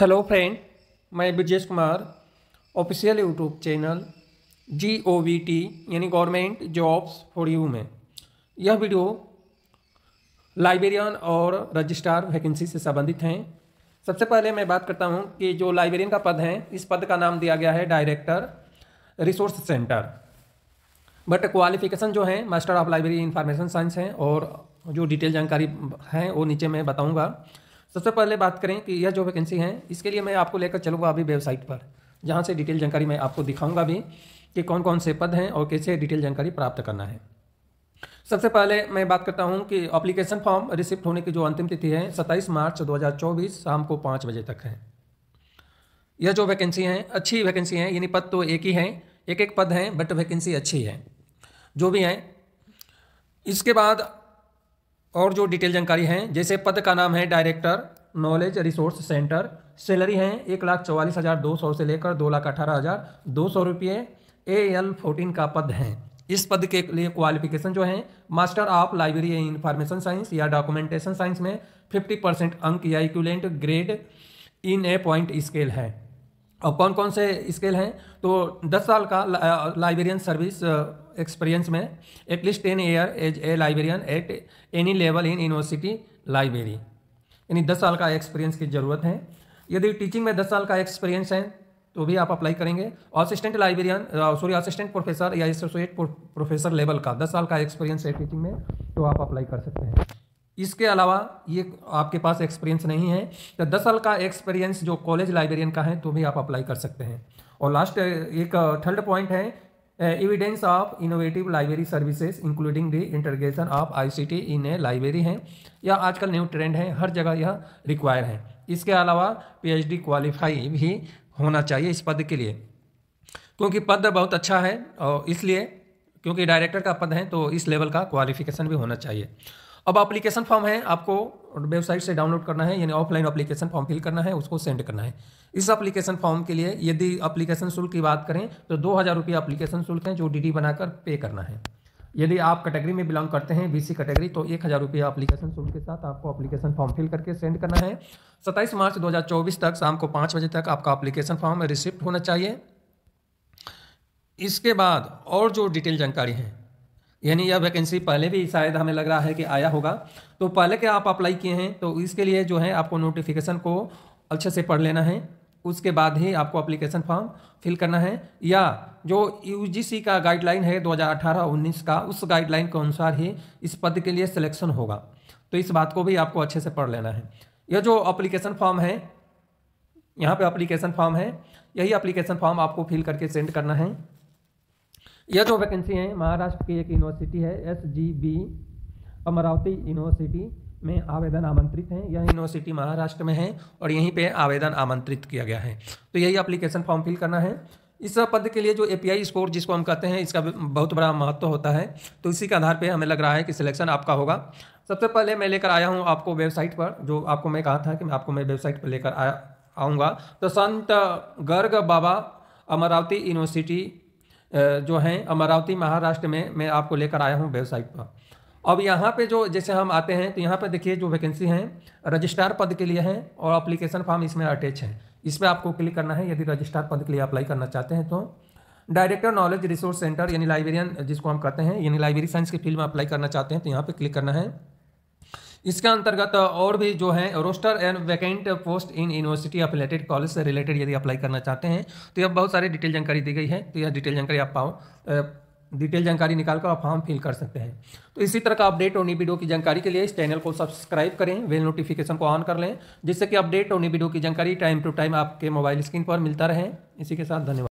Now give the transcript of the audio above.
hello friend मैं Brajesh Kumar official YouTube channel G O V T यानी government jobs for you में यह video librarian और रजिस्ट्रार वैकेंसी से संबंधित हैं सबसे पहले मैं बात करता हूं कि जो लाइब्रेरियन का पद है इस पद का नाम दिया गया है director resource centre but qualification जो है master of library information science हैं और जो डिटेल जानकारी हैं वो नीचे मैं बताऊँगा सबसे पहले बात करें कि यह जो वैकेंसी है इसके लिए मैं आपको लेकर चलूँगा अभी वेबसाइट पर जहाँ से डिटेल जानकारी मैं आपको दिखाऊँगा भी कि कौन कौन से पद हैं और कैसे डिटेल जानकारी प्राप्त करना है सबसे पहले मैं बात करता हूं कि अप्लीकेशन फॉर्म रिसिप्ट होने की जो अंतिम तिथि है 27 मार्च 2024 शाम को पाँच बजे तक है यह जो वैकेंसी हैं अच्छी वैकेंसी हैं यानी पद तो एक ही हैं एक एक पद हैं बट वैकेंसी अच्छी है जो भी हैं इसके बाद और जो डिटेल जानकारी है जैसे पद का नाम है director knowledge resource centre salary है एक लाख चौवालीस हज़ार दो सौ से लेकर दो लाख अठारह हज़ार दो सौ रुपये ए एल फोर्टीन का पद है इस पद के लिए क्वालिफिकेशन जो है master of library information science या डॉक्यूमेंटेशन साइंस में फिफ्टी परसेंट अंक या equivalent grade in a point scale है और कौन कौन से स्केल हैं तो 10 साल का लाइब्रेरियन सर्विस एक्सपीरियंस में at least ten year as a librarian at any level in university library यानी 10 साल का एक्सपीरियंस की ज़रूरत है यदि टीचिंग में 10 साल का एक्सपीरियंस है तो भी आप अप्लाई करेंगे assistant librarian sorry assistant professor या एसोसिएट प्रोफेसर लेवल का 10 साल का एक्सपीरियंस है टीचिंग में तो आप अप्लाई कर सकते हैं इसके अलावा ये आपके पास एक्सपीरियंस नहीं है तो दस साल का एक्सपीरियंस जो कॉलेज लाइब्रेरियन का है तो भी आप अप्लाई कर सकते हैं और लास्ट एक थर्ड पॉइंट है evidence of innovative library services including the integration of ICT in a library है यह आजकल न्यू ट्रेंड है हर जगह यह रिक्वायर है इसके अलावा पीएचडी क्वालिफाई भी होना चाहिए इस पद के लिए क्योंकि पद बहुत अच्छा है और इसलिए क्योंकि डायरेक्टर का पद है तो इस लेवल का क्वालिफिकेशन भी होना चाहिए अब एप्लीकेशन फॉर्म है आपको वेबसाइट से डाउनलोड करना है यानी ऑफलाइन अप्लीकेशन फॉर्म फिल करना है उसको सेंड करना है इस अप्लीकेशन फॉर्म के लिए यदि अप्लीकेशन शुल्क की बात करें तो दो हज़ार रुपये अप्लीकेशन शुल्क है जो डी बनाकर पे करना है यदि आप कैटेगरी में बिलोंग करते हैं बीसी कैटेगरी तो एक हज़ार रुपये अप्लीकेशन शुल्क के साथ आपको अप्लीकेशन फॉर्म फिल करके सेंड करना है सत्ताईस मार्च चौबीस तक शाम को पाँच बजे तक आपका अप्लीकेशन फॉर्म रिसिप्ट होना चाहिए इसके बाद और जो डिटेल जानकारी है यानी यह वैकेंसी पहले भी शायद हमें लग रहा है कि आया होगा तो पहले के आप अप्लाई किए हैं तो इसके लिए जो है आपको नोटिफिकेशन को अच्छे से पढ़ लेना है उसके बाद ही आपको अप्लीकेशन फॉर्म फिल करना है या जो यू का गाइडलाइन है 2018-19 का उस गाइडलाइन के अनुसार ही इस पद के लिए सिलेक्शन होगा तो इस बात को भी आपको अच्छे से पढ़ लेना है यह जो अप्लीकेशन फॉर्म है यहाँ पे अप्लीकेशन फॉर्म है यही अप्लीकेशन फॉर्म आपको फिल करके सेंड करना है यह जो वैकेंसी हैं महाराष्ट्र की एक यूनिवर्सिटी है S G B Amravati university में आवेदन आमंत्रित हैं यह यूनिवर्सिटी महाराष्ट्र में है और यहीं पे आवेदन आमंत्रित किया गया है तो यही अप्लीकेशन फॉर्म फिल करना है इस पद के लिए जो ए स्कोर जिसको हम कहते हैं इसका बहुत बड़ा महत्व होता है तो इसी के आधार पर हमें लग रहा है कि सिलेक्शन आपका होगा सबसे पहले मैं लेकर आया हूँ आपको वेबसाइट पर जो आपको मैं कहा था कि मैं आपको मैं वेबसाइट पर लेकर आया आऊँगा तो संत गर्ग बाबा अमरावती यूनिवर्सिटी जो हैं अमरावती महाराष्ट्र में मैं आपको लेकर आया हूँ वेबसाइट पर अब यहाँ पे जो जैसे हम आते हैं तो यहाँ पे देखिए जो वैकेंसी हैं रजिस्ट्रार पद के लिए हैं और अप्लीकेशन फॉर्म इसमें अटैच है इसमें आपको क्लिक करना है यदि रजिस्ट्रार पद के लिए अप्लाई करना चाहते हैं तो डायरेक्टर नॉलेज रिसोर्स सेंटर यानी लाइब्रेरियन जिसको हम कहते हैं यानी लाइब्रेरी साइंस के फील्ड में अप्लाई करना चाहते हैं तो यहाँ पर क्लिक करना है इसके अंतर्गत और भी जो है roster and vacant post in university related college से रिलेटेड यदि अप्लाई करना चाहते हैं तो यह बहुत सारी डिटेल जानकारी दी गई है तो यह डिटेल जानकारी आप पाओ डिटेल जानकारी निकाल कर आप फॉर्म फिल कर सकते हैं तो इसी तरह का अपडेट और नई वीडियो की जानकारी के लिए इस चैनल को सब्सक्राइब करें वेल नोटिफिकेशन को ऑन कर लें जिससे कि अपडेट और नई वीडियो की जानकारी टाइम टू टाइम आपके मोबाइल स्क्रीन पर मिलता रहे इसी के साथ धन्यवाद